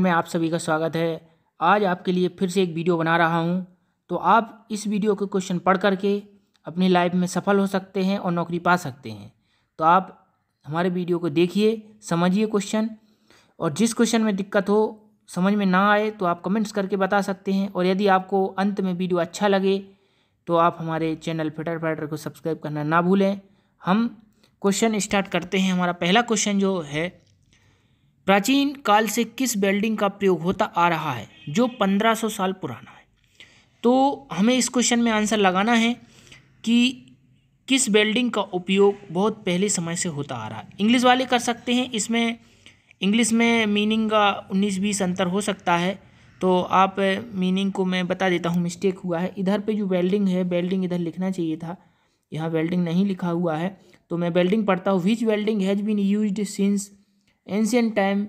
channel में आप सभी का स्वागत है आज आपके लिए फिर से एक वीडियो बना रहा हूँ तो आप इस वीडियो के क्वेश्चन पढ़ करके अपनी लाइफ में सफल हो सकते हैं और नौकरी पा सकते हैं तो आप हमारे वीडियो को देखिए समझिए क्वेश्चन और जिस क्वेश्चन में दिक्कत हो समझ में ना आए तो आप कमेंट्स करके बता सकते हैं और यदि आपको अंत में वीडियो अच्छा लगे तो आप हमारे चैनल फिटर फाइटर को सब्सक्राइब करना ना भूलें हम क्वेश्चन स्टार्ट करते हैं हमारा पहला क्वेश्चन जो है प्राचीन काल से किस वेल्डिंग का प्रयोग होता आ रहा है जो 1500 साल पुराना है तो हमें इस क्वेश्चन में आंसर लगाना है कि किस वेल्डिंग का उपयोग बहुत पहले समय से होता आ रहा है इंग्लिश वाले कर सकते हैं इसमें इंग्लिश में मीनिंग का उन्नीस बीस अंतर हो सकता है तो आप मीनिंग को मैं बता देता हूँ मिस्टेक हुआ है इधर पे जो वेल्डिंग है वेल्डिंग इधर लिखना चाहिए था यहाँ वेल्डिंग नहीं लिखा हुआ है तो मैं वेल्डिंग पढ़ता हूँ which welding has been use since ancient time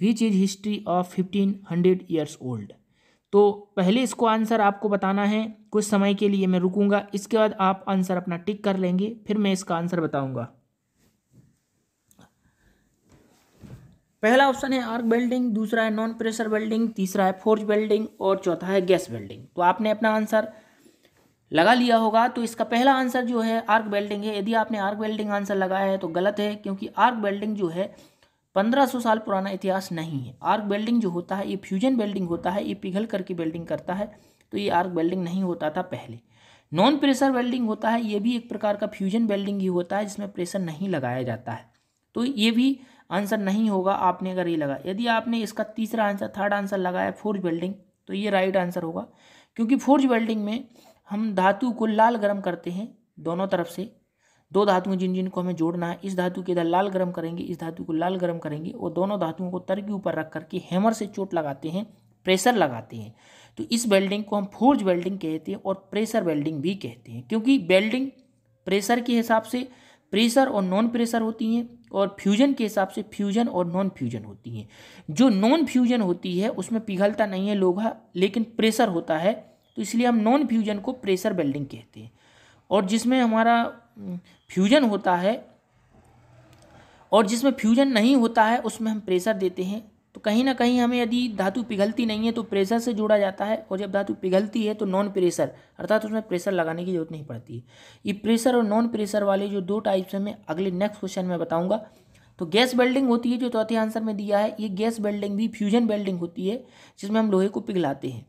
which is history of fifteen hundred years old तो पहले इसको आंसर आपको बताना है कुछ समय के लिए मैं रुकूंगा इसके बाद आप आंसर अपना टिक कर लेंगे फिर मैं इसका आंसर बताऊंगा पहला ऑप्शन है आर्क बेल्डिंग दूसरा है नॉन प्रेशर बेल्डिंग तीसरा है फोर्ज बेल्डिंग और चौथा है गैस बेल्डिंग तो आपने अपना आंसर लगा लिया होगा तो इसका पहला आंसर जो है आर्क बेल्डिंग है यदि आपने आर्क बेल्डिंग आंसर लगाया है तो गलत है क्योंकि आर्क बेल्डिंग जो है 1500 साल पुराना इतिहास नहीं है आर्क वेल्डिंग जो होता है ये फ्यूजन वेल्डिंग होता है ये पिघल करके वेल्डिंग करता है तो ये आर्क वेल्डिंग नहीं होता था पहले नॉन प्रेशर वेल्डिंग होता है ये भी एक प्रकार का फ्यूजन वेल्डिंग ही होता है जिसमें प्रेशर नहीं लगाया जाता है तो ये भी आंसर नहीं होगा आपने अगर ये लगा यदि आपने इसका तीसरा आंसर थर्ड आंसर लगाया फोर्ज वेल्डिंग तो ये राइट आंसर होगा क्योंकि फोर्ज वेल्डिंग में हम धातु को लाल गर्म करते हैं दोनों तरफ से दो धातुएं जिन जिनको हमें जोड़ना है इस धातु के इधर लाल गर्म करेंगे इस धातु को लाल गर्म करेंगे और दोनों धातुओं को तर के ऊपर रख करके हैमर से चोट लगाते हैं प्रेशर लगाते हैं तो इस वेल्डिंग को हम फोर्ज वेल्डिंग कहते हैं और प्रेशर वेल्डिंग भी कहते हैं क्योंकि वेल्डिंग प्रेशर के हिसाब से प्रेशर और नॉन प्रेशर होती हैं और फ्यूजन के हिसाब से फ्यूजन और नॉन फ्यूजन होती हैं जो नॉन फ्यूजन होती है उसमें पिघलता नहीं है लोहा लेकिन प्रेशर होता है तो इसलिए हम नॉन फ्यूजन को प्रेशर वेल्डिंग कहते हैं और जिसमें हमारा फ्यूजन होता है और जिसमें फ्यूजन नहीं होता है उसमें हम प्रेशर देते हैं तो कहीं ना कहीं हमें यदि धातु पिघलती नहीं है तो प्रेशर से जोड़ा जाता है और जब धातु पिघलती है तो नॉन प्रेशर अर्थात उसमें प्रेशर लगाने की जरूरत नहीं पड़ती है ये प्रेशर और नॉन प्रेशर वाले जो दो टाइप्स हैं मैं अगले नेक्स्ट क्वेश्चन में बताऊंगा तो गैस वेल्डिंग होती है जो चौथे आंसर में दिया है ये गैस वेल्डिंग भी फ्यूजन वेल्डिंग होती है जिसमें हम लोहे को पिघलाते हैं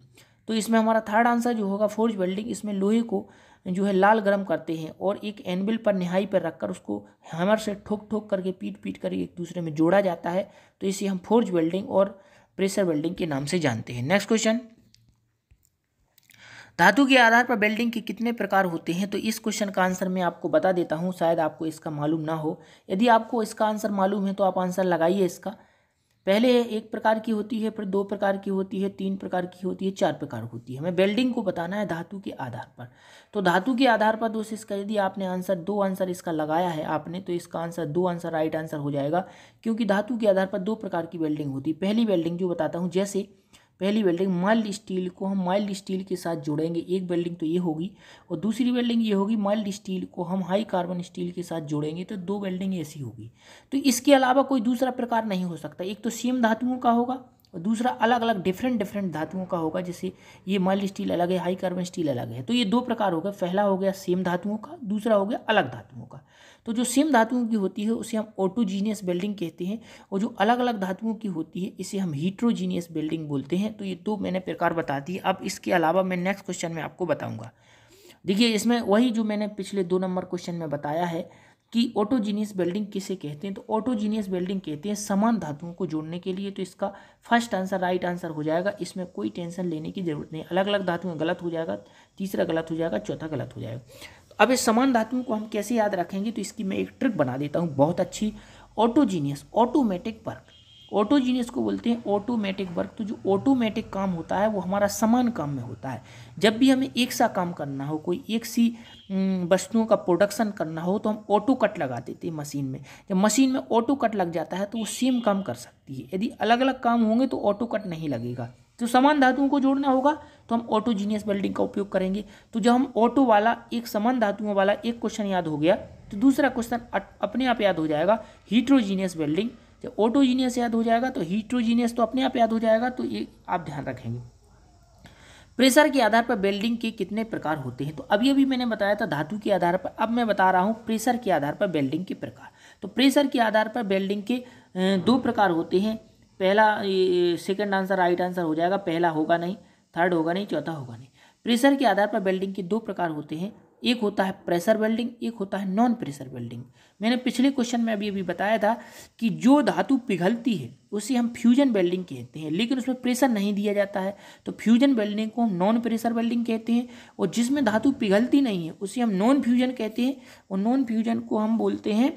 तो इसमें हमारा थर्ड आंसर जो होगा फोर्ज वेल्डिंग इसमें लोहे को जो है लाल गर्म करते हैं और एक एनबिल पर निहाई पर रखकर उसको हैमर से ठोक ठोक करके पीट पीट कर एक दूसरे में जोड़ा जाता है तो इसे हम फोर्ज वेल्डिंग और प्रेशर वेल्डिंग के नाम से जानते हैं नेक्स्ट क्वेश्चन धातु के आधार पर वेल्डिंग के कितने प्रकार होते हैं तो इस क्वेश्चन का आंसर मैं आपको बता देता हूँ शायद आपको इसका मालूम ना हो यदि आपको इसका आंसर मालूम है तो आप आंसर लगाइए इसका पहले एक प्रकार की होती है फिर दो प्रकार की होती है तीन प्रकार की होती है चार प्रकार होती है हमें वेल्डिंग को बताना है धातु के आधार पर तो धातु के आधार पर दोस्त इसका यदि आपने आंसर दो आंसर इसका लगाया है आपने तो इसका आंसर दो आंसर राइट आंसर हो जाएगा क्योंकि धातु के आधार पर दो प्रकार की वेल्डिंग होती है पहली वेल्डिंग जो बताता हूँ जैसे पहली वेल्डिंग माइल्ड स्टील को हम माइल्ड स्टील के साथ जोड़ेंगे एक वेल्डिंग तो ये होगी और दूसरी वेल्डिंग ये होगी माइल्ड स्टील को हम हाई कार्बन स्टील के साथ जोड़ेंगे तो दो वेल्डिंग ऐसी होगी तो इसके अलावा कोई दूसरा प्रकार नहीं हो सकता एक तो सेम धातुओं का होगा और दूसरा अलग अलग डिफरेंट डिफरेंट धातुओं का होगा जैसे ये मल स्टील अलग है हाई कार्बन स्टील अलग है तो ये दो प्रकार हो गए पहला हो गया सेम धातुओं का दूसरा हो गया अलग धातुओं का तो जो सेम धातुओं की होती है उसे हम ऑटोजीनियस बिल्डिंग कहते हैं और जो अलग अलग धातुओं की होती है इसे हम हीट्रोजीनियस बिल्डिंग बोलते हैं तो ये दो मैंने प्रकार बता दिए अब इसके अलावा मैं नेक्स्ट क्वेश्चन में आपको बताऊँगा देखिए इसमें वही जो मैंने पिछले दो नंबर क्वेश्चन में बताया है कि ऑटोजीनियस वेल्डिंग किसे कहते हैं तो ऑटोजीनियस वेल्डिंग कहते हैं समान धातुओं को जोड़ने के लिए तो इसका फर्स्ट आंसर राइट आंसर हो जाएगा इसमें कोई टेंशन लेने की जरूरत नहीं अलग अलग धातुएं गलत हो जाएगा तीसरा गलत हो जाएगा चौथा गलत हो जाएगा तो अब इस समान धातुओं को हम कैसे याद रखेंगे तो इसकी मैं एक ट्रिक बना देता हूँ बहुत अच्छी ऑटोजीनियस ऑटोमेटिक वर्क ऑटोजीनियस को बोलते हैं ऑटोमेटिक वर्क तो जो ऑटोमेटिक काम होता है वो हमारा समान काम में होता है जब भी हमें एक सा काम करना हो कोई एक सी वस्तुओं का प्रोडक्शन करना हो तो हम ऑटो कट लगा देते हैं मशीन में जब मशीन में ऑटो कट लग जाता है तो वो सेम काम कर सकती है यदि अलग अलग काम होंगे तो ऑटो कट नहीं लगेगा तो समान धातुओं को जोड़ना होगा तो हम ऑटोजीनियस वेल्डिंग का उपयोग करेंगे तो जब हम ऑटो वाला एक समान धातुओं वाला एक क्वेश्चन याद हो गया तो दूसरा क्वेश्चन अपने आप याद हो जाएगा हीट्रोजीनियस वेल्डिंग जब ऑटोजीनियस याद हो जाएगा तो हीट्रोजीनियस तो अपने आप याद हो जाएगा तो ये आप ध्यान रखेंगे प्रेशर के आधार पर वेल्डिंग के कितने प्रकार होते हैं तो अभी अभी मैंने बताया था धातु के आधार पर अब मैं बता रहा हूँ प्रेशर के आधार पर वेल्डिंग के प्रकार तो प्रेशर के आधार पर वेल्डिंग के दो प्रकार होते हैं पहला सेकंड आंसर राइट आंसर हो जाएगा पहला होगा नहीं थर्ड होगा नहीं चौथा होगा नहीं प्रेशर के आधार पर वेल्डिंग के दो प्रकार होते हैं एक होता है प्रेशर वेल्डिंग एक होता है नॉन प्रेशर वेल्डिंग मैंने पिछले क्वेश्चन में अभी अभी बताया था कि जो धातु पिघलती है उसे हम फ्यूजन वेल्डिंग कहते हैं लेकिन उसमें प्रेशर नहीं दिया जाता है तो फ्यूजन वेल्डिंग को हम नॉन प्रेशर वेल्डिंग कहते हैं और जिसमें धातु पिघलती नहीं है उसे हम नॉन फ्यूजन कहते हैं और नॉन फ्यूजन को हम बोलते हैं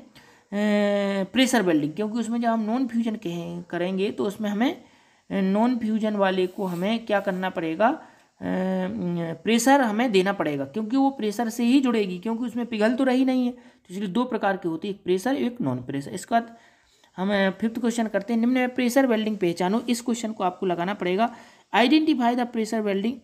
प्रेशर वेल्डिंग क्योंकि उसमें जब हम नॉन फ्यूजन कहें करेंगे तो उसमें हमें नॉन फ्यूजन वाले को हमें क्या करना पड़ेगा प्रेशर हमें देना पड़ेगा क्योंकि वो प्रेशर से ही जुड़ेगी क्योंकि उसमें पिघल तो रही नहीं है तो इसलिए दो प्रकार की होती है एक प्रेशर एक नॉन प्रेशर इसके बाद हम फिफ्थ क्वेश्चन करते हैं निम्न प्रेशर वेल्डिंग पहचानो इस क्वेश्चन को आपको लगाना पड़ेगा identify the pressure welding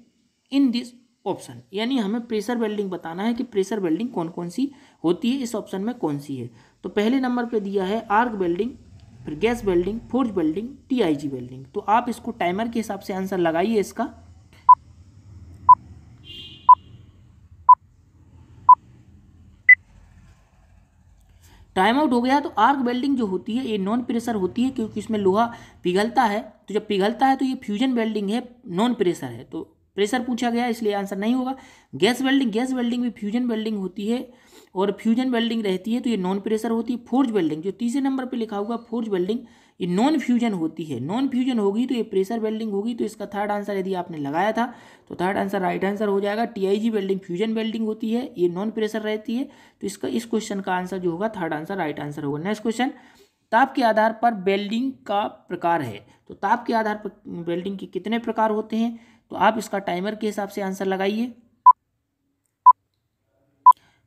in this option यानी हमें प्रेशर वेल्डिंग बताना है कि प्रेशर वेल्डिंग कौन कौन सी होती है इस ऑप्शन में कौन सी है तो पहले नंबर पे दिया है आर्क वेल्डिंग फिर gas welding forge welding TIG welding तो आप इसको टाइमर के हिसाब से आंसर लगाइए इसका टाइम आउट हो गया तो आर्क वेल्डिंग जो होती है ये नॉन प्रेशर होती है क्योंकि इसमें लोहा पिघलता है तो जब पिघलता है तो ये फ्यूजन वेल्डिंग है नॉन प्रेशर है तो प्रेशर पूछा गया इसलिए आंसर नहीं होगा गैस वेल्डिंग गैस वेल्डिंग भी फ्यूजन वेल्डिंग होती है और फ्यूजन वेल्डिंग रहती है तो ये नॉन प्रेशर होती है फोर्ज वेल्डिंग जो तीसरे नंबर पर लिखा हुआ फोर्ज वेल्डिंग ये नॉन फ्यूजन होती है नॉन फ्यूजन होगी तो ये प्रेशर वेल्डिंग होगी तो इसका थर्ड आंसर यदि आपने लगाया था तो थर्ड आंसर राइट आंसर हो जाएगा टीआईजी वेल्डिंग फ्यूजन वेल्डिंग होती है ये नॉन प्रेशर रहती है तो इसका इस क्वेश्चन का आंसर जो होगा थर्ड आंसर राइट आंसर होगा नेक्स्ट क्वेश्चन ताप के आधार पर वेल्डिंग का प्रकार है तो ताप के आधार पर वेल्डिंग के कितने प्रकार होते हैं तो आप इसका टाइमर के हिसाब से आंसर लगाइए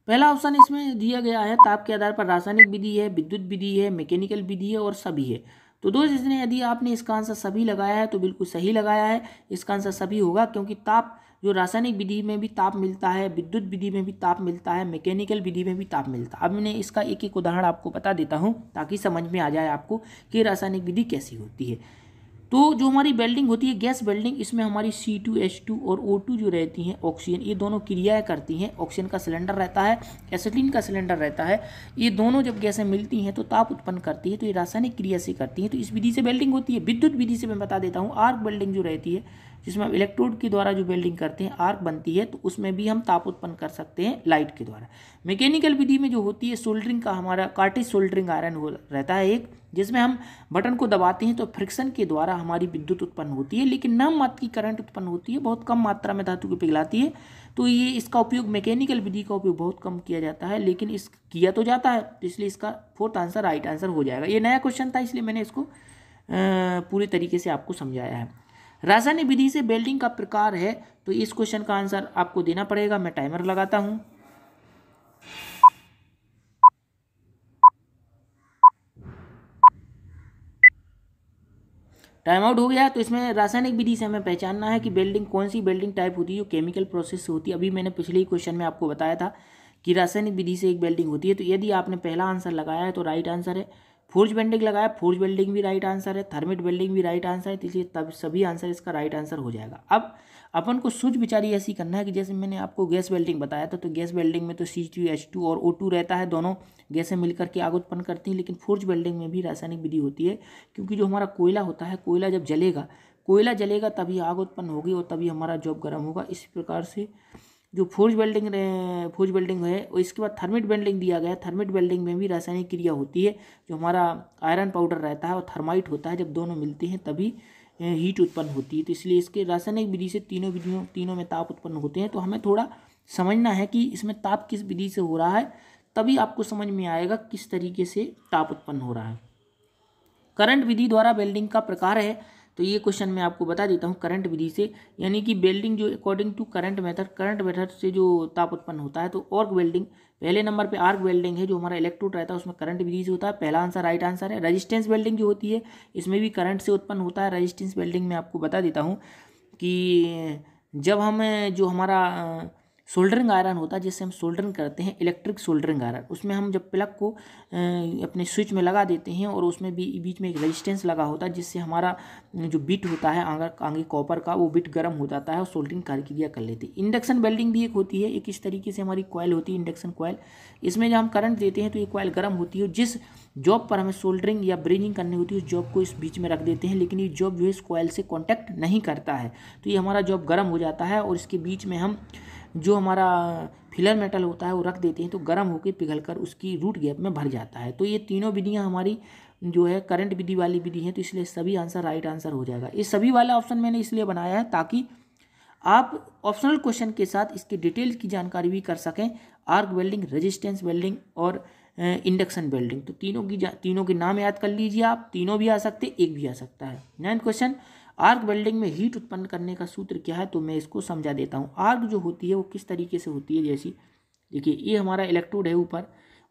पहला ऑप्शन इसमें दिया गया है ताप के आधार पर रासायनिक विधि है विद्युत विधि है मैकेनिकल विधि है और सभी है तो दोस्त इसने यदि आपने इसका आंसर सभी लगाया है तो बिल्कुल सही लगाया है इसका आंसर सभी होगा क्योंकि ताप जो रासायनिक विधि में भी ताप मिलता है विद्युत विधि में भी ताप मिलता है मैकेनिकल विधि में भी ताप मिलता है अब मैं इसका एक एक उदाहरण आपको बता देता हूँ ताकि समझ में आ जाए आपको कि रासायनिक विधि कैसी होती है तो जो हमारी वेल्डिंग होती है गैस वेल्डिंग इसमें हमारी सी टू एच टू और ओ टू जो रहती हैं ऑक्सीजन ये दोनों क्रियाएँ करती हैं ऑक्सीजन का सिलेंडर रहता है एसिटिन का सिलेंडर रहता है ये दोनों जब गैसें मिलती हैं तो ताप उत्पन्न करती है तो ये रासायनिक क्रिया से करती हैं तो इस विधि से वेल्डिंग होती है विद्युत विधि से मैं बता देता हूँ आर्क वेल्डिंग जो रहती है जिसमें हम इलेक्ट्रोड के द्वारा जो वेल्डिंग करते हैं आर्क बनती है तो उसमें भी हम ताप उत्पन्न कर सकते हैं लाइट के द्वारा मैकेनिकल विधि में जो होती है सोल्डरिंग का हमारा कार्टिज सोल्डरिंग आयरन हो रहता है एक जिसमें हम बटन को दबाते हैं तो फ्रिक्शन के द्वारा हमारी विद्युत उत्पन्न होती है लेकिन नम मात्र की करंट उत्पन्न होती है बहुत कम मात्रा में धातु को पिघलाती है तो ये इसका उपयोग मैकेनिकल विधि का उपयोग बहुत कम किया जाता है लेकिन इस किया तो जाता है तो इसलिए इसका फोर्थ आंसर राइट आंसर हो जाएगा ये नया क्वेश्चन था इसलिए मैंने इसको पूरे तरीके से आपको समझाया है रासायनिक विधि से बेल्डिंग का प्रकार है तो इस क्वेश्चन का आंसर आपको देना पड़ेगा मैं टाइमर लगाता हूं टाइम आउट हो गया तो इसमें रासायनिक विधि से हमें पहचानना है कि बेल्डिंग कौन सी बेल्डिंग टाइप होती है जो केमिकल प्रोसेस से होती है अभी मैंने पिछले ही क्वेश्चन में आपको बताया था कि रासायनिक विधि से एक बेल्डिंग होती है तो यदि आपने पहला आंसर लगाया है तो राइट आंसर है फोर्ज बेल्डिंग लगाया फोर्ज बेल्डिंग भी राइट आंसर है थर्मिट बेल्डिंग भी राइट आंसर है इसलिए तब सभी आंसर इसका राइट आंसर हो जाएगा अब अपन को सोच विचार ऐसी करना है कि जैसे मैंने आपको गैस वेल्डिंग बताया था तो गैस वेल्डिंग में तो सी टू एच टू और ओ टू रहता है दोनों गैसें मिलकर के आग उत्पन्न करती हैं लेकिन फोर्ज वेल्डिंग में भी रासायनिक विधि होती है क्योंकि जो हमारा कोयला होता है कोयला जब जलेगा कोयला जलेगा तभी आग उत्पन्न होगी और तभी हमारा जॉब गर्म होगा इसी प्रकार से जो फोर्ज वेल्डिंग फोर्ज वेल्डिंग है और इसके बाद थर्मिट वेल्डिंग दिया गया थर्मिट वेल्डिंग में भी रासायनिक क्रिया होती है जो हमारा आयरन पाउडर रहता है और थर्माइट होता है जब दोनों मिलते हैं तभी हीट उत्पन्न होती है तो इसलिए इसके रासायनिक विधि से तीनों विधियों तीनों में ताप उत्पन्न होते हैं तो हमें थोड़ा समझना है कि इसमें ताप किस विधि से हो रहा है तभी आपको समझ में आएगा किस तरीके से ताप उत्पन्न हो रहा है करंट विधि द्वारा वेल्डिंग का प्रकार है तो ये क्वेश्चन मैं आपको बता देता हूँ करंट विधि से यानी कि वेल्डिंग जो according to current method current method से जो ताप उत्पन्न होता है तो ऑर्क वेल्डिंग पहले नंबर पे आर्क वेल्डिंग है जो हमारा इलेक्ट्रोड रहता है उसमें करंट विधि से होता है पहला आंसर राइट आंसर है रजिस्टेंस वेल्डिंग जो होती है इसमें भी करंट से उत्पन्न होता है रजिस्टेंस वेल्डिंग में आपको बता देता हूँ कि जब हम जो हमारा सोल्डरिंग आयरन होता है जिससे हम सोल्डरिंग करते हैं इलेक्ट्रिक सोल्डरिंग आयरन उसमें हम जब प्लग को अपने स्विच में लगा देते हैं और उसमें भी बीच में एक रेजिस्टेंस लगा होता है जिससे हमारा जो बिट होता है आगे आगे कॉपर का वो बिट गर्म हो जाता है और सोल्डरिंग क्रिया कर लेती हैं इंडक्शन वेल्डिंग भी एक होती है एक इस तरीके से हमारी कॉयल होती है इंडक्शन कॉयल इसमें जब हम करंट देते हैं तो ये कॉयल गर्म होती है जिस जॉब पर हमें सोल्डरिंग या ब्रिजिंग करनी होती है उस जॉब को इस बीच में रख देते हैं लेकिन ये जॉब जो है इस कॉयल से कॉन्टैक्ट नहीं करता है तो ये हमारा जॉब गर्म हो जाता है और इसके बीच में हम जो हमारा फिलर मेटल होता है वो रख देते हैं तो गर्म होकर पिघल कर उसकी रूट गैप में भर जाता है तो ये तीनों विधियाँ हमारी जो है करंट विधि वाली विधि है तो इसलिए सभी आंसर राइट आंसर हो जाएगा ये सभी वाला ऑप्शन मैंने इसलिए बनाया है ताकि आप ऑप्शनल क्वेश्चन के साथ इसके डिटेल की जानकारी भी कर सकें आर्क वेल्डिंग रेजिस्टेंस वेल्डिंग और इंडक्शन वेल्डिंग तो तीनों की तीनों के नाम याद कर लीजिए आप तीनों भी आ सकते एक भी आ सकता है नाइन्थ क्वेश्चन आर्क वेल्डिंग में हीट उत्पन्न करने का सूत्र क्या है तो मैं इसको समझा देता हूँ आर्क जो होती है वो किस तरीके से होती है जैसी देखिए ये हमारा इलेक्ट्रोड है ऊपर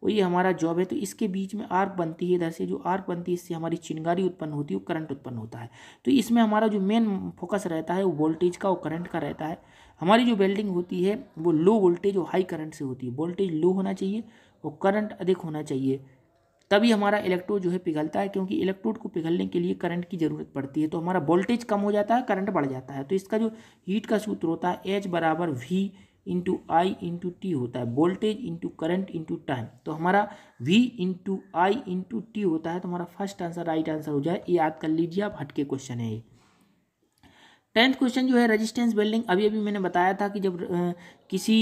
और ये हमारा जॉब है तो इसके बीच में आर्क बनती है इधर से जो आर्क बनती है इससे हमारी चिंगारी उत्पन्न होती है वो करंट उत्पन्न होता है तो इसमें हमारा जो मेन फोकस रहता है वो वोल्टेज का और करंट का रहता है हमारी जो वेल्डिंग होती है वो लो वोल्टेज और हाई करंट से होती है वोल्टेज लो होना चाहिए और करंट अधिक होना चाहिए तभी हमारा इलेक्ट्रोड जो है पिघलता है क्योंकि इलेक्ट्रोड को पिघलने के लिए करंट की ज़रूरत पड़ती है तो हमारा वोल्टेज कम हो जाता है करंट बढ़ जाता है तो इसका जो हीट का सूत्र होता है एच बराबर V into I into T होता है voltage into current into time तो हमारा V into I into T होता है तो हमारा फर्स्ट आंसर राइट आंसर हो जाए ये याद कर लीजिए आप हटके क्वेश्चन है ये टेंथ क्वेश्चन जो है रेजिस्टेंस बिल्डिंग अभी अभी मैंने बताया था कि जब किसी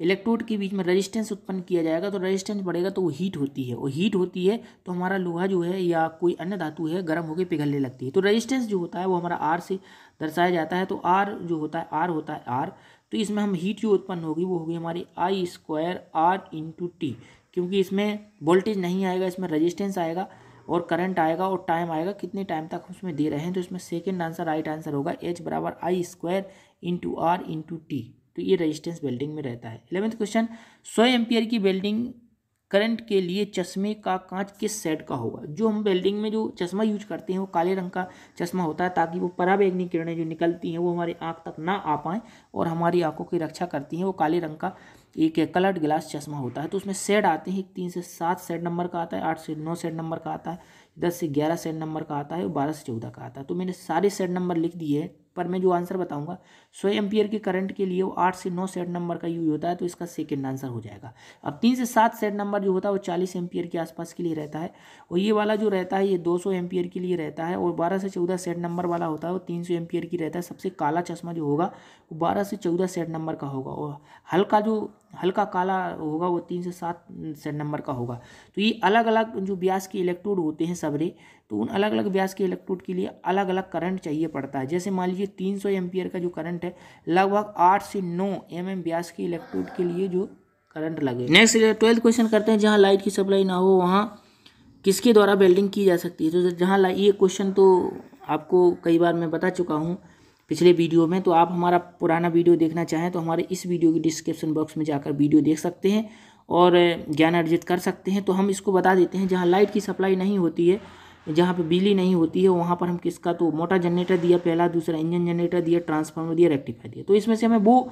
इलेक्ट्रोड के बीच में रेजिस्टेंस उत्पन्न किया जाएगा तो रेजिस्टेंस बढ़ेगा तो वो हीट होती है और हीट होती है तो हमारा लोहा जो है या कोई अन्य धातु है गर्म होकर पिघलने लगती है तो रेजिस्टेंस जो होता है वो हमारा आर से दर्शाया जाता है तो आर जो होता है आर होता है आर तो इसमें हम हीट जो उत्पन्न होगी वो होगी हमारी I square R into T क्योंकि इसमें वोल्टेज नहीं आएगा इसमें रजिस्टेंस आएगा और करंट आएगा और टाइम आएगा कितने टाइम तक हम उसमें दे रहे हैं तो इसमें सेकेंड आंसर राइट आंसर होगा एच बराबर I square into R into T तो ये रेजिस्टेंस बेल्डिंग में रहता है इलेवेंथ क्वेश्चन सौ एम्पियर की बेल्डिंग करंट के लिए चश्मे का कांच किस सेट का होगा जो हम वेल्डिंग में जो चश्मा यूज करते हैं वो काले रंग का चश्मा होता है ताकि वो पराबैग्निक किरणें जो निकलती हैं वो हमारी आँख तक ना आ पाएँ और हमारी आँखों की रक्षा करती हैं वो काले रंग का एक कलर्ड ग्लास चश्मा होता है तो उसमें सेड आते हैं एक तीन से सात सेट नंबर का आता है आठ से नौ सेट नंबर का आता है दस से ग्यारह सेट नंबर का आता है और बारह से चौदह का आता है तो मैंने सारे सेट नंबर लिख दिए हैं पर मैं जो आंसर बताऊंगा सौ एम्पियर के करंट के लिए वो आठ से नौ सेट नंबर का यूज होता है तो इसका सेकेंड आंसर हो जाएगा अब तीन से सात सेट नंबर जो होता है वो चालीस एम्पियर के आसपास के लिए रहता है और ये वाला जो रहता है ये दो सौ एम्पियर के लिए रहता है और बारह से चौदह सेट नंबर वाला होता है वो तीन सौ एम्पियर की रहता है सबसे काला चश्मा जो होगा वो बारह से चौदह सेट नंबर का होगा और हल्का जो हल्का काला होगा वो तीन से सात सेट नंबर का होगा तो ये अलग अलग जो ब्यास के इलेक्ट्रोड होते हैं सबरे तो उन अलग अलग व्यास के इलेक्ट्रोड के लिए अलग अलग करंट चाहिए पड़ता है जैसे मान लीजिए तीन सौ का जो करंट है लगभग आठ से नौ एम एम व्यास के इलेक्ट्रोड के लिए जो करंट लगे नेक्स्ट ट्वेल्थ क्वेश्चन करते हैं जहाँ लाइट की सप्लाई ना हो वहाँ किसके द्वारा वेल्डिंग की जा सकती है तो जहाँ ये क्वेश्चन तो आपको कई बार मैं बता चुका हूँ पिछले वीडियो में तो आप हमारा पुराना वीडियो देखना चाहें तो हमारे इस वीडियो के डिस्क्रिप्शन बॉक्स में जाकर वीडियो देख सकते हैं और ज्ञान अर्जित कर सकते हैं तो हम इसको बता देते हैं जहाँ लाइट की सप्लाई नहीं होती है जहाँ पे बिजली नहीं होती है वहाँ पर हम किसका तो मोटर जनरेटर दिया पहला दूसरा इंजन जनरेटर दिया ट्रांसफार्मर दिया रेक्टिफाई दिया तो इसमें से हमें वो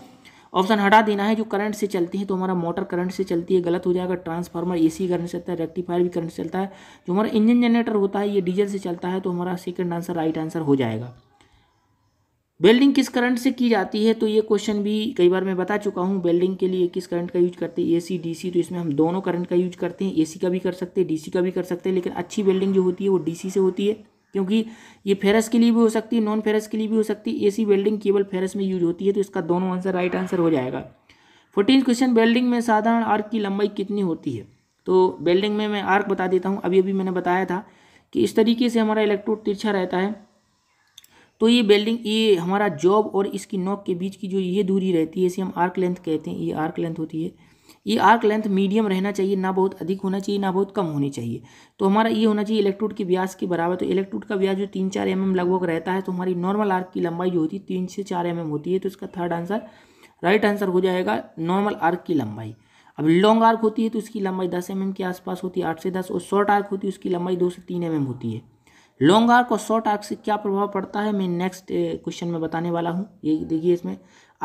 ऑप्शन हटा देना है जो करंट से चलती है तो हमारा मोटर करंट से चलती है गलत हो जाएगा ट्रांसफार्मर ए सी करंट से चलता है रेक्टिफायर भी करंट से चलता है जो हमारा इंजन जनरेटर होता है ये डीजल से चलता है तो हमारा सेकेंड आंसर राइट आंसर हो जाएगा वेल्डिंग किस करंट से की जाती है तो ये क्वेश्चन भी कई बार मैं बता चुका हूँ वेल्डिंग के लिए किस करंट का यूज करते हैं एसी डीसी तो इसमें हम दोनों करंट का यूज करते हैं एसी का भी कर सकते हैं डीसी का भी कर सकते हैं लेकिन अच्छी वेल्डिंग जो होती है वो डीसी से होती है क्योंकि ये फेरस के लिए भी हो सकती है नॉन फेरस के लिए भी हो सकती है एसी वेल्डिंग केवल फेरस में यूज होती है तो इसका दोनों आंसर राइट आंसर हो जाएगा फोर्टीन क्वेश्चन वेल्डिंग में साधारण आर्क की लंबाई कितनी होती है तो वेल्डिंग में मैं आर्क बता देता हूँ अभी अभी मैंने बताया था कि इस तरीके से हमारा इलेक्ट्रोड तिरछा रहता है तो ये बेल्डिंग ये हमारा जॉब और इसकी नोक के बीच की जो ये दूरी रहती है इसे हम आर्क लेंथ कहते हैं ये आर्क लेंथ होती है ये आर्क लेंथ मीडियम रहना चाहिए ना बहुत अधिक होना चाहिए ना बहुत कम होनी चाहिए तो हमारा ये होना चाहिए इलेक्ट्रोड के व्यास के बराबर तो इलेक्ट्रोड का व्यास जो तीन चार एम mm लगभग रहता है तो हमारी नॉर्मल आर्क की लंबाई जो होती है तीन से चार एम mm होती है तो इसका थर्ड आंसर राइट आंसर हो जाएगा नॉर्मल आर्क की लंबाई अब लॉन्ग आर्क होती है तो उसकी लंबाई दस एम mm के आसपास होती है आठ से दस और शॉर्ट आर्क होती है उसकी लंबाई दो से तीन एम होती है लॉन्ग आर्क और शॉर्ट आर्क से क्या प्रभाव पड़ता है मैं नेक्स्ट क्वेश्चन में बताने वाला हूँ ये देखिए इसमें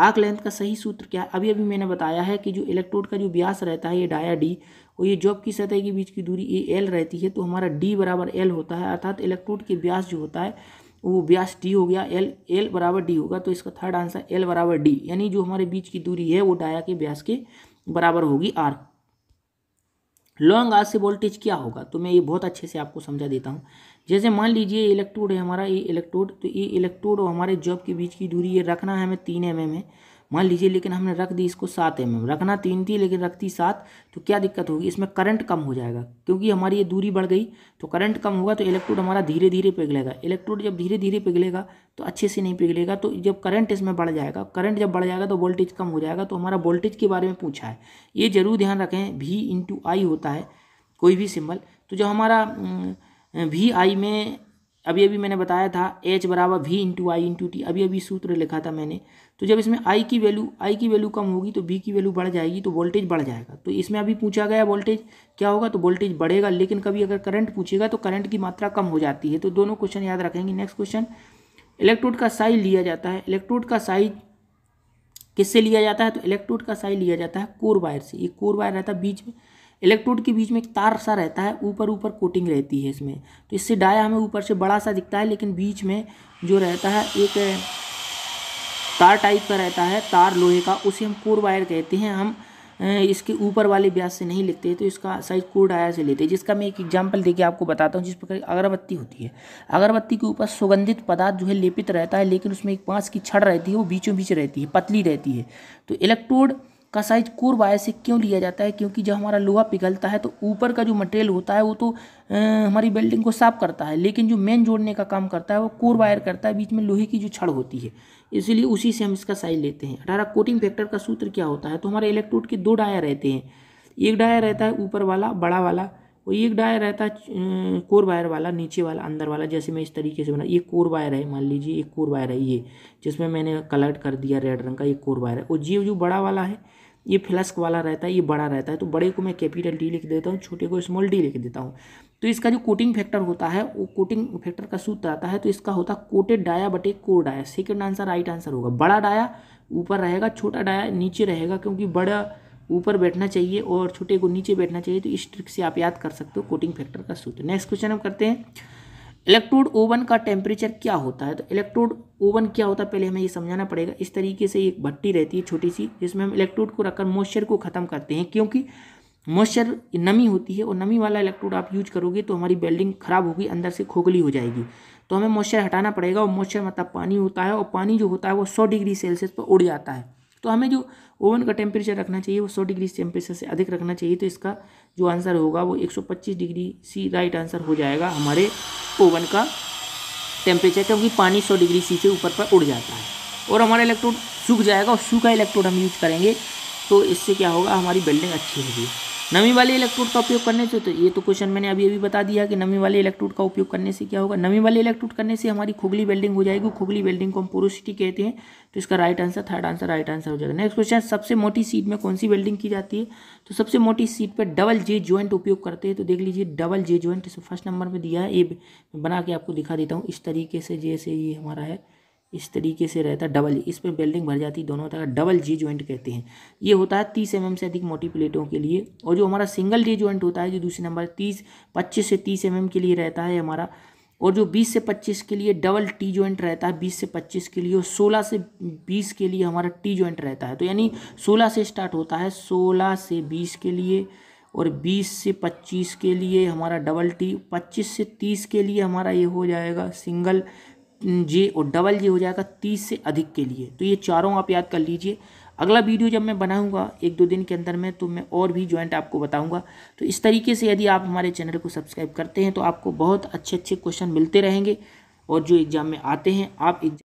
आर्क लेंथ का सही सूत्र क्या है अभी अभी मैंने बताया है कि जो इलेक्ट्रोड का जो व्यास रहता है ये डाया डी और ये जॉब की सतह के बीच की दूरी ए एल रहती है तो हमारा डी बराबर एल होता है अर्थात इलेक्ट्रोड के व्यास जो होता है वो व्यास डी हो गया एल एल बराबर डी होगा तो इसका थर्ड आंसर एल बराबर डी यानी जो हमारे बीच की दूरी है वो डाया के व्यास के बराबर होगी आर्क लॉन्ग आज से वोल्टेज क्या होगा तो मैं ये बहुत अच्छे से आपको समझा देता हूँ जैसे मान लीजिए इलेक्ट्रोड है हमारा ये इलेक्ट्रोड तो ये इलेक्ट्रोड और हमारे जॉब के बीच की दूरी ये रखना है हमें तीन एम एम है मान लीजिए लेकिन हमने रख दी इसको सात एम रखना तीन थी लेकिन रखती सात तो क्या दिक्कत होगी इसमें करंट कम हो जाएगा क्योंकि हमारी ये दूरी बढ़ गई तो करंट कम होगा तो इलेक्ट्रोड हमारा धीरे धीरे पिघलेगा इलेक्ट्रोड जब धीरे धीरे पिघलेगा तो अच्छे से नहीं पिघलेगा तो जब करंट इसमें बढ़ जाएगा करंट जब बढ़ जाएगा तो वोल्टेज कम हो जाएगा तो हमारा वोल्टेज के बारे में पूछा है ये जरूर ध्यान रखें भी इंटू आई होता है कोई भी सिंबल तो जब हमारा वी आई में अभी अभी मैंने बताया था एच बराबर V into I into T अभी अभी सूत्र लिखा था मैंने तो जब इसमें आई की वैल्यू आई की वैल्यू कम होगी तो बी की वैल्यू बढ़ जाएगी तो वोल्टेज बढ़ जाएगा तो इसमें अभी पूछा गया वोल्टेज क्या होगा तो वोल्टेज बढ़ेगा लेकिन कभी अगर करंट पूछेगा तो करंट की मात्रा कम हो जाती है तो दोनों क्वेश्चन याद रखेंगे नेक्स्ट क्वेश्चन इलेक्ट्रोड का साइज लिया जाता है इलेक्ट्रोड का साइज किससे लिया जाता है तो इलेक्ट्रोड का साइज लिया जाता है कोर वायर से ये कोर वायर रहता है बीच में इलेक्ट्रोड के बीच में एक तार सा रहता है ऊपर ऊपर कोटिंग रहती है इसमें तो इससे डाया हमें ऊपर से बड़ा सा दिखता है लेकिन बीच में जो रहता है एक तार टाइप का रहता है तार लोहे का उसे हम कोर वायर कहते हैं हम इसके ऊपर वाले ब्याज से नहीं लेते तो इसका साइज कोर डाया से लेते हैं जिसका मैं एक एग्जाम्पल देके आपको बताता हूँ जिस प्रकार अगरबत्ती होती है अगरबत्ती के ऊपर सुगंधित पदार्थ जो है लेपित रहता है लेकिन उसमें एक पाँच की छड़ रहती है वो बीचों बीच रहती है पतली रहती है तो इलेक्ट्रोड का साइज कोर वायर से क्यों लिया जाता है क्योंकि जब हमारा लोहा पिघलता है तो ऊपर का जो मटेरियल होता है वो तो आ, हमारी बेल्डिंग को साफ करता है लेकिन जो मेन जोड़ने का काम करता है वो कोर वायर करता है बीच में लोहे की जो छड़ होती है इसीलिए उसी से हम इसका साइज लेते हैं अठारह कोटिंग फैक्टर का सूत्र क्या होता है तो हमारे इलेक्ट्रोड के दो डायर रहते हैं एक डायर रहता है ऊपर वाला बड़ा वाला और एक डायर रहता है कोर वायर वाला नीचे वाला अंदर वाला जैसे मैं इस तरीके से बना ये कोर वायर है मान लीजिए एक कोर वायर है ये जिसमें मैंने कलर कर दिया रेड रंग का एक कोर वायर है और जी जो बड़ा वाला है ये फ्लस्क वाला रहता है ये बड़ा रहता है तो बड़े को मैं कैपिटल डी लिख देता हूँ छोटे को स्मॉल डी लिख देता हूँ तो इसका जो कोटिंग फैक्टर होता है वो कोटिंग फैक्टर का सूत्र आता है तो इसका होता है कोटेड डाया बटे को dia second answer right answer होगा बड़ा डाया ऊपर रहेगा छोटा डाया नीचे रहेगा क्योंकि बड़ा ऊपर बैठना चाहिए और छोटे को नीचे बैठना चाहिए तो इस ट्रिक से आप याद कर सकते हो कोटिंग फैक्टर का सूत्र नेक्स्ट क्वेश्चन हम करते हैं इलेक्ट्रोड ओवन का टेम्परेचर क्या होता है तो इलेक्ट्रोड ओवन क्या होता है पहले हमें ये समझाना पड़ेगा इस तरीके से एक भट्टी रहती है छोटी सी जिसमें हम इलेक्ट्रोड को रखकर मॉइस्चर को ख़त्म करते हैं क्योंकि मॉइस्चर नमी होती है और नमी वाला इलेक्ट्रोड आप यूज करोगे तो हमारी बेल्डिंग खराब होगी अंदर से खोखली हो जाएगी तो हमें मॉइस्चर हटाना पड़ेगा और मॉइस्चर मतलब पानी होता है और पानी जो होता है वो सौ डिग्री सेल्सियस पर उड़ जाता है तो हमें जो ओवन का टेम्परेचर रखना चाहिए वो सौ डिग्री टेम्परेचर से अधिक रखना चाहिए तो इसका जो आंसर होगा वो 125 डिग्री सी राइट आंसर हो जाएगा हमारे ओवन का टेम्परेचर क्योंकि पानी सौ डिग्री सी से ऊपर पर उड़ जाता है और हमारा इलेक्ट्रोड सूख जाएगा और सूखा इलेक्ट्रोड हम यूज करेंगे तो इससे क्या होगा हमारी बिल्डिंग अच्छी होगी नमी वाले इलेक्ट्रोड का उपयोग करने से तो ये तो क्वेश्चन मैंने अभी अभी बता दिया कि नमी वाले इलेक्ट्रोड का उपयोग करने से क्या होगा नमी वाले इलेक्ट्रोड करने से हमारी खुगली वेल्डिंग हो जाएगी खुगली वेल्डिंग को हम पोरोसिटी कहते हैं तो इसका right answer third answer right answer हो जाएगा नेक्स्ट क्वेश्चन सबसे मोटी सीट में कौन सी वेल्डिंग की जाती है तो सबसे मोटी सीट पर डबल जे ज्वाइंट उपयोग करते हैं तो देख लीजिए double J joint first number पर दिया है ये बना के आपको दिखा देता हूँ इस तरीके से जैसे ये हमारा है इस तरीके से रहता है डबल इस पर बेल्डिंग भर जाती दोनों तरह डबल जी ज्वाइंट कहते हैं ये होता है तीस एम mm से अधिक मोटी प्लेटों के लिए और जो हमारा सिंगल जी ज्वाइंट होता है जो दूसरे नंबर तीस पच्चीस से तीस एम mm के लिए रहता है हमारा और जो 20 से 25 के लिए डबल टी जॉइंट रहता है 20 से 25 के लिए और 16 से 20 के लिए हमारा टी जॉइंट रहता है तो यानी 16 से स्टार्ट होता है 16 से 20 के लिए और 20 से 25 के लिए हमारा डबल टी 25 से 30 के लिए हमारा ये हो जाएगा सिंगल जे और डबल जे हो जाएगा तीस से अधिक के लिए तो ये चारों आप याद कर लीजिए अगला वीडियो जब मैं बनाऊंगा एक दो दिन के अंदर में तो मैं और भी ज्वाइंट आपको बताऊंगा तो इस तरीके से यदि आप हमारे चैनल को सब्सक्राइब करते हैं तो आपको बहुत अच्छे अच्छे क्वेश्चन मिलते रहेंगे और जो एग्ज़ाम में आते हैं आप एग्जाम